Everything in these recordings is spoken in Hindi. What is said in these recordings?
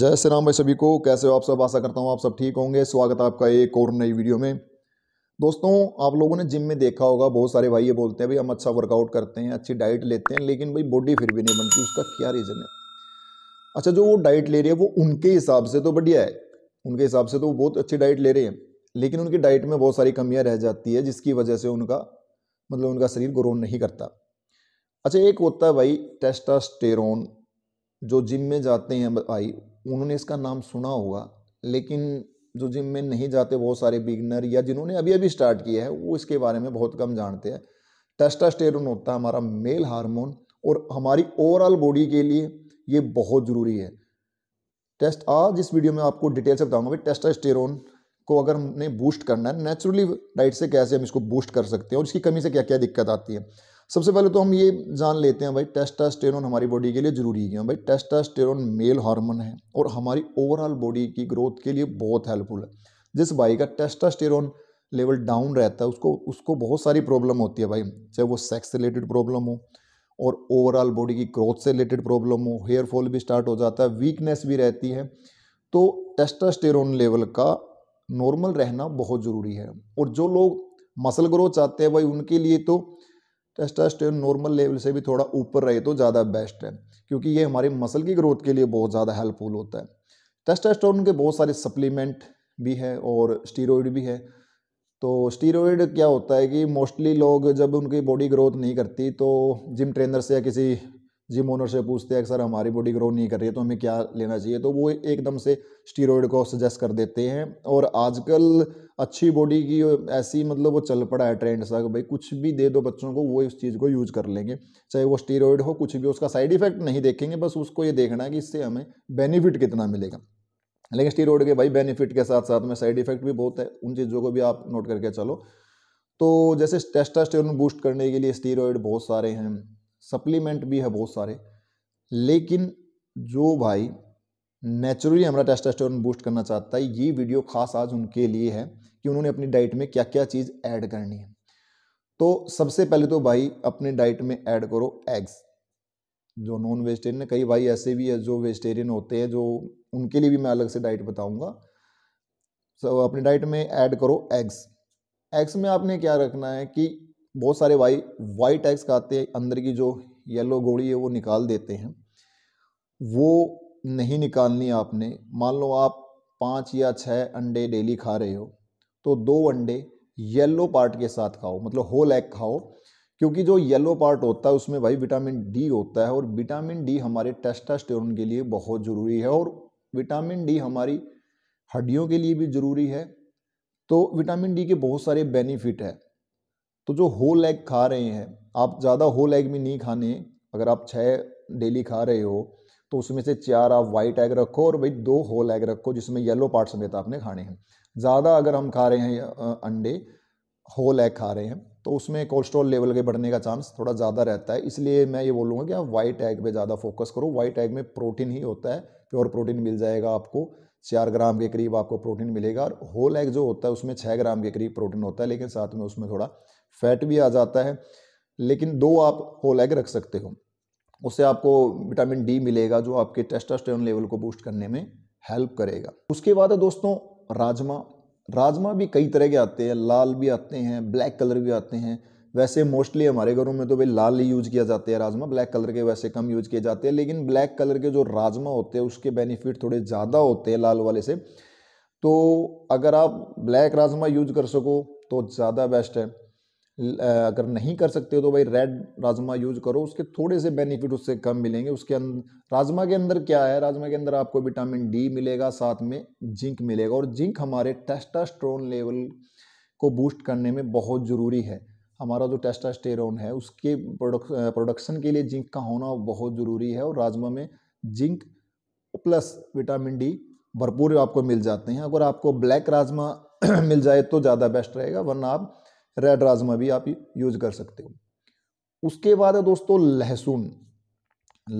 जय श्री राम भाई सभी को कैसे हो आप सब आशा करता हूँ आप सब ठीक होंगे स्वागत है आपका एक और नई वीडियो में दोस्तों आप लोगों ने जिम में देखा होगा बहुत सारे भाई ये बोलते हैं भाई हम अच्छा वर्कआउट करते हैं अच्छी डाइट लेते हैं लेकिन भाई बॉडी फिर भी नहीं बनती उसका क्या रीज़न है अच्छा जो वो डाइट ले रही है वो उनके हिसाब से तो बढ़िया है उनके हिसाब से तो वो बहुत अच्छी डाइट ले रहे हैं लेकिन उनकी डाइट में बहुत सारी कमियाँ रह जाती है जिसकी वजह से उनका मतलब उनका शरीर ग्रो नहीं करता अच्छा एक होता है भाई टेस्टास्टेरोन जो जिम में जाते हैं भाई उन्होंने इसका नाम सुना होगा लेकिन जो जिम में नहीं जाते बहुत सारे बिगनर या जिन्होंने अभी अभी स्टार्ट किया है वो इसके बारे में बहुत कम जानते हैं टेस्टास्टेरोन होता है हमारा मेल हार्मोन और हमारी ओवरऑल बॉडी के लिए ये बहुत ज़रूरी है टेस्ट आज इस वीडियो में आपको डिटेल से बताऊंगा भाई टेस्टास्टेरोन को अगर हमने बूस्ट करना है नेचुरली डाइट से कैसे हम इसको बूस्ट कर सकते हैं और इसकी कमी से क्या क्या दिक्कत आती है सबसे पहले तो हम ये जान लेते हैं भाई टेस्टास्टेरोन हमारी बॉडी के लिए ज़रूरी क्यों भाई टेस्टास्टेरोन मेल हार्मोन है और हमारी ओवरऑल बॉडी की ग्रोथ के लिए बहुत हेल्पफुल है जिस भाई का टेस्टास्टेरोन लेवल डाउन रहता है उसको उसको बहुत सारी प्रॉब्लम होती है भाई चाहे वो सेक्स से रिलेटेड प्रॉब्लम हो और ओवरऑल बॉडी की ग्रोथ से रिलेटेड प्रॉब्लम हो हेयर फॉल भी स्टार्ट हो जाता है वीकनेस भी रहती है तो टेस्टास्टेरोन लेवल का नॉर्मल रहना बहुत ज़रूरी है और जो लोग मसल ग्रोथ चाहते हैं भाई उनके लिए तो टेस्टास्टेरोन नॉर्मल लेवल से भी थोड़ा ऊपर रहे तो ज़्यादा बेस्ट है क्योंकि ये हमारी मसल की ग्रोथ के लिए बहुत ज़्यादा हेल्पफुल होता है टेस्टास्टेरोन के बहुत सारे सप्लीमेंट भी है और स्टीरोइड भी है तो स्टीरोइड क्या होता है कि मोस्टली लोग जब उनकी बॉडी ग्रोथ नहीं करती तो जिम ट्रेनर से या किसी जिम ओनर से पूछते हैं सर हमारी बॉडी ग्रो नहीं कर रही है तो हमें क्या लेना चाहिए तो वो एकदम से स्टीरोइड को सजेस्ट कर देते हैं और आजकल अच्छी बॉडी की ऐसी मतलब वो चल पड़ा है ट्रेंड सा भाई कुछ भी दे दो बच्चों को वो इस चीज़ को यूज कर लेंगे चाहे वो स्टीरोइड हो कुछ भी उसका साइड इफेक्ट नहीं देखेंगे बस उसको ये देखना है कि इससे हमें बेनिफिट कितना मिलेगा लेकिन स्टीरोड के भाई बेनिफिट के साथ साथ में साइड इफेक्ट भी बहुत है उन चीज़ों को भी आप नोट करके चलो तो जैसे टेस्टास्टेरोन बूस्ट करने के लिए स्टीरोइड बहुत सारे हैं सप्लीमेंट भी है बहुत सारे लेकिन जो भाई नेचुरली हमारा टेस्टोस्टेरोन बूस्ट करना चाहता है ये वीडियो खास आज उनके लिए है कि उन्होंने अपनी डाइट में क्या क्या चीज़ ऐड करनी है तो सबसे पहले तो भाई अपने डाइट में ऐड करो एग्स जो नॉन वेजिटेरियन कई भाई ऐसे भी है जो वेजिटेरियन होते हैं जो उनके लिए भी मैं अलग से डाइट बताऊंगा सो so, अपनी डाइट में ऐड करो एग्स एग्स में आपने क्या रखना है कि बहुत सारे वाई वाई टैक्स खाते अंदर की जो येलो गोली है वो निकाल देते हैं वो नहीं निकालनी आपने मान लो आप पाँच या छः अंडे डेली खा रहे हो तो दो अंडे येलो पार्ट के साथ खाओ मतलब होल एग खाओ क्योंकि जो येलो पार्ट होता है उसमें भाई विटामिन डी होता है और विटामिन डी हमारे टेस्टास्टेरोन के लिए बहुत ज़रूरी है और विटामिन डी हमारी हड्डियों के लिए भी ज़रूरी है तो विटामिन डी के बहुत सारे बेनिफिट है तो जो होल एग खा रहे हैं आप ज़्यादा होल एग भी नहीं खाने अगर आप छः डेली खा रहे हो तो उसमें से चार आप वाइट एग रखो और भाई दो होल एग रखो जिसमें येलो पार्ट समेत आपने खाने हैं ज़्यादा अगर हम खा रहे हैं अंडे होल एग खा रहे हैं तो उसमें कोलेस्ट्रॉल लेवल के बढ़ने का चांस थोड़ा ज़्यादा रहता है इसलिए मैं ये बोलूँगा कि आप वाइट एग पे ज़्यादा फोकस करो वाइट एग में प्रोटीन ही होता है प्योर प्रोटीन मिल जाएगा आपको चार ग्राम के करीब आपको प्रोटीन मिलेगा और होल एग जो होता है उसमें छः ग्राम के करीब प्रोटीन होता है लेकिन साथ में उसमें थोड़ा फैट भी आ जाता है लेकिन दो आप होल एग रख सकते हो उससे आपको विटामिन डी मिलेगा जो आपके टेस्टोस्टेरोन लेवल को बूस्ट करने में हेल्प करेगा उसके बाद है दोस्तों राजमा राजमा भी कई तरह के आते हैं लाल भी आते हैं ब्लैक कलर भी आते हैं वैसे मोस्टली हमारे घरों में तो भाई लाल ही यूज किया जाते हैं राजमा ब्लैक कलर के वैसे कम यूज किए जाते हैं लेकिन ब्लैक कलर के जो राजमा होते हैं उसके बेनिफिट थोड़े ज़्यादा होते हैं लाल वाले से तो अगर आप ब्लैक राजमा यूज कर सको तो ज़्यादा बेस्ट है अगर नहीं कर सकते हो तो भाई रेड राजमा यूज करो उसके थोड़े से बेनिफिट उससे कम मिलेंगे उसके अंदर राजमा के अंदर क्या है राजमा के अंदर आपको विटामिन डी मिलेगा साथ में जिंक मिलेगा और जिंक हमारे टेस्टास्ट्रोन लेवल को बूस्ट करने में बहुत ज़रूरी है हमारा जो टेस्टास्टेरोन है उसके प्रोडक्शन के लिए जिंक का होना बहुत ज़रूरी है और राजमा में जिंक प्लस विटामिन डी भरपूर आपको मिल जाते हैं अगर आपको ब्लैक राजमा मिल जाए तो ज़्यादा बेस्ट रहेगा वरना आप रेड राजमा भी आप यूज कर सकते हो उसके बाद है दोस्तों लहसुन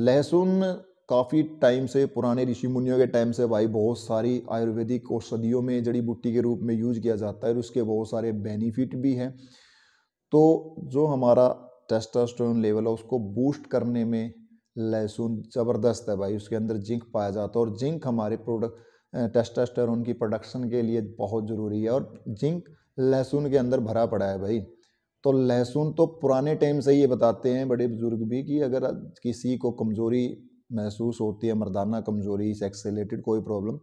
लहसुन काफ़ी टाइम से पुराने ऋषि मुनियों के टाइम से भाई बहुत सारी आयुर्वेदिक औषधियों में जड़ी बूटी के रूप में यूज किया जाता है और उसके बहुत सारे बेनिफिट भी हैं तो जो हमारा टेस्टोस्टेरोन लेवल है उसको बूस्ट करने में लहसुन ज़बरदस्त है भाई उसके अंदर जिंक पाया जाता है और जिंक हमारे प्रोडक्ट टेस्टोस्टेरोन की प्रोडक्शन के लिए बहुत ज़रूरी है और जिंक लहसुन के अंदर भरा पड़ा है भाई तो लहसुन तो पुराने टाइम से ये बताते हैं बड़े बुजुर्ग भी कि अगर किसी को कमज़ोरी महसूस होती है मर्दाना कमज़ोरी सेक्स रिलेटेड कोई प्रॉब्लम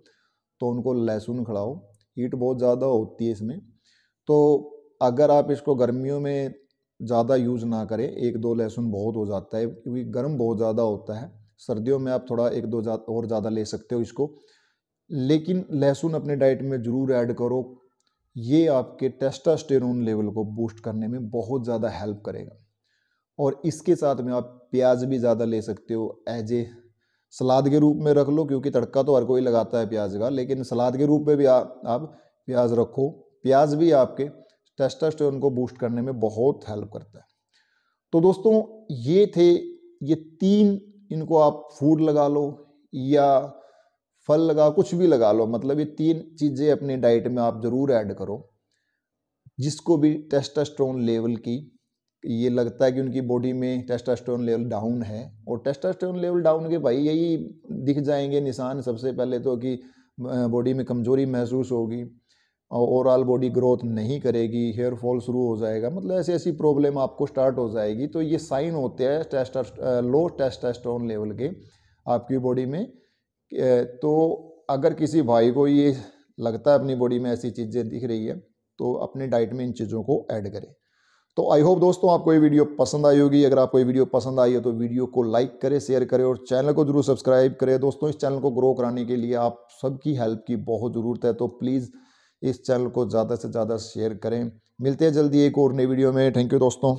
तो उनको लहसुन खड़ाओ हीट बहुत ज़्यादा होती है इसमें तो अगर आप इसको गर्मियों में ज़्यादा यूज़ ना करें एक दो लहसुन बहुत हो जाता है क्योंकि गर्म बहुत ज़्यादा होता है सर्दियों में आप थोड़ा एक दो और ज़्यादा ले सकते हो इसको लेकिन लहसुन अपने डाइट में ज़रूर ऐड करो ये आपके टेस्टास्टेरोन लेवल को बूस्ट करने में बहुत ज़्यादा हेल्प करेगा और इसके साथ में आप प्याज भी ज़्यादा ले सकते हो एज ए सलाद के रूप में रख लो क्योंकि तड़का तो हर कोई लगाता है प्याज का लेकिन सलाद के रूप में भी आ, आप प्याज रखो प्याज भी आपके टेस्टास्टेरोन को बूस्ट करने में बहुत हेल्प करता है तो दोस्तों ये थे ये तीन इनको आप फूड लगा लो या फल लगा कुछ भी लगा लो मतलब ये तीन चीज़ें अपनी डाइट में आप ज़रूर ऐड करो जिसको भी टेस्टास्टेरोन लेवल की ये लगता है कि उनकी बॉडी में टेस्टास्टेरोन लेवल डाउन है और टेस्टास्टेरोन लेवल डाउन के भाई यही दिख जाएंगे निशान सबसे पहले तो कि बॉडी में कमज़ोरी महसूस होगी ओवरऑल बॉडी ग्रोथ नहीं करेगी हेयर फॉल शुरू हो जाएगा मतलब ऐसी ऐसी प्रॉब्लम आपको स्टार्ट हो जाएगी तो ये साइन होते हैं टेस्ट लो टेस्टास्टोन लेवल के आपकी बॉडी में तो अगर किसी भाई को ये लगता है अपनी बॉडी में ऐसी चीज़ें दिख रही है तो अपने डाइट में इन चीज़ों को ऐड करें तो आई होप दोस्तों आपको ये वीडियो पसंद आई होगी अगर आपको ये वीडियो पसंद आई हो तो वीडियो को लाइक करें शेयर करें और चैनल को जरूर सब्सक्राइब करें दोस्तों इस चैनल को ग्रो कराने के लिए आप सबकी हेल्प की बहुत ज़रूरत है तो प्लीज़ इस चैनल को ज़्यादा से ज़्यादा शेयर करें मिलते हैं जल्दी एक और नई वीडियो में थैंक यू दोस्तों